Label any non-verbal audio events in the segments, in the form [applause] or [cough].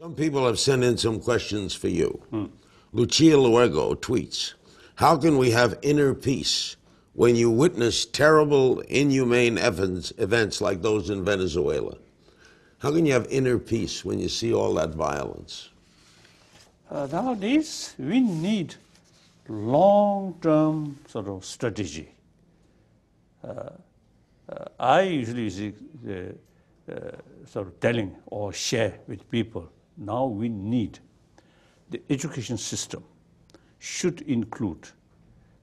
Some people have sent in some questions for you. Hmm. Lucia Luego tweets How can we have inner peace when you witness terrible, inhumane events, events like those in Venezuela? How can you have inner peace when you see all that violence? Uh, nowadays, we need long term sort of strategy. Uh, uh, I usually uh, uh, sort of telling or share with people now we need the education system should include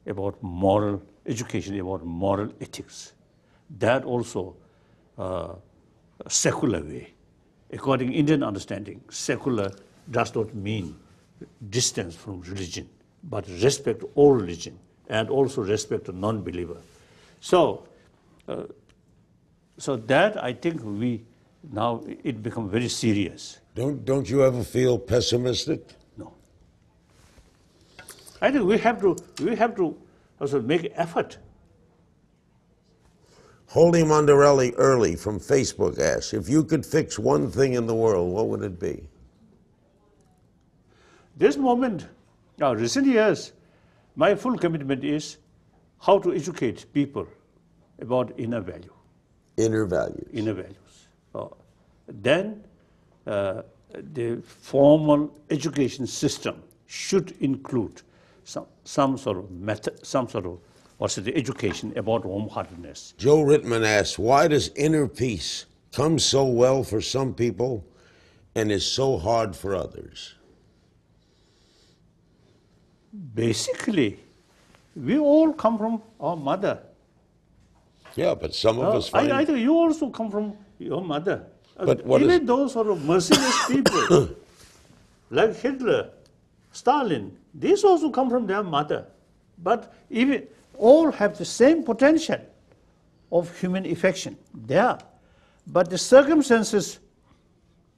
about moral education, about moral ethics. That also uh, secular way. According Indian understanding, secular does not mean distance from religion, but respect all religion and also respect to non-believer. So, uh, so that I think we now it become very serious. Don't, don't you ever feel pessimistic? No. I think we have to, we have to also make effort. Holy Mondarelli early from Facebook asks, if you could fix one thing in the world, what would it be? This moment, now uh, recent years, my full commitment is how to educate people about inner value. Inner values. Inner values. Uh, then uh, the formal education system should include some, some sort of method, some sort of what's it, education about warm-heartedness. Joe Rittman asks, why does inner peace come so well for some people and is so hard for others? Basically, we all come from our mother. Yeah, but some of uh, us find... I, I think you also come from your mother. But Even is... those sort of merciless [coughs] people, like Hitler, Stalin, these also come from their mother. But even all have the same potential of human affection there. But the circumstances,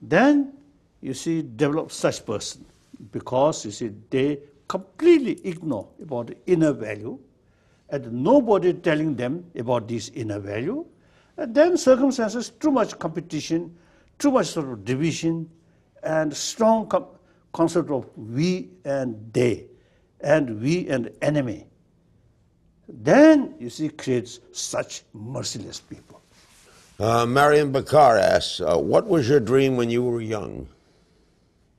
then you see, develop such person because you see they completely ignore about the inner value, and nobody telling them about this inner value then circumstances, too much competition, too much sort of division, and strong concept of we and they, and we and enemy. Then you see creates such merciless people. Uh, Marion Bakar asks, uh, what was your dream when you were young?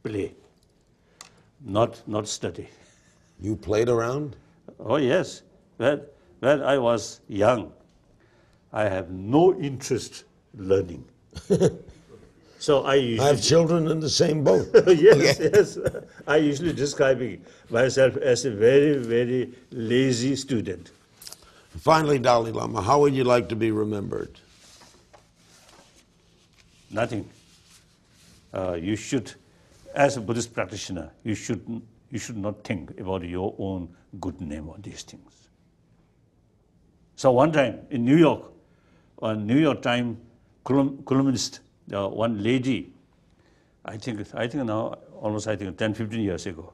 Play, not not study. You played around? Oh yes. When when I was young, I have no interest learning. [laughs] so I usually. I have children in the same boat. [laughs] yes, yes. I usually describe myself as a very, very lazy student. Finally, Dalai Lama, how would you like to be remembered? Nothing. Uh, you should, as a Buddhist practitioner, you should, you should not think about your own good name or these things. So one time in New York, a new york time columnist uh, one lady i think i think now almost i think 10 15 years ago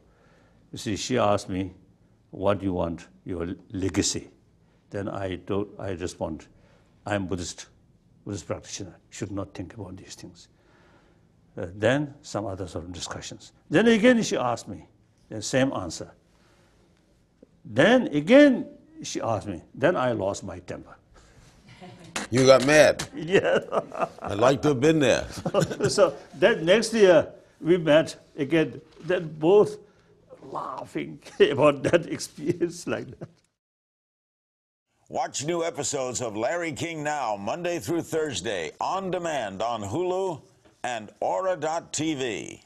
you see she asked me what do you want your legacy then i told i respond i am buddhist buddhist practitioner should not think about these things uh, then some other sort of discussions then again she asked me the same answer then again she asked me then i lost my temper You got mad. Yeah. I'd like to have been there. [laughs] so that next year we met again. Then both laughing [laughs] about that experience like that. Watch new episodes of Larry King Now Monday through Thursday on demand on Hulu and Aura.tv.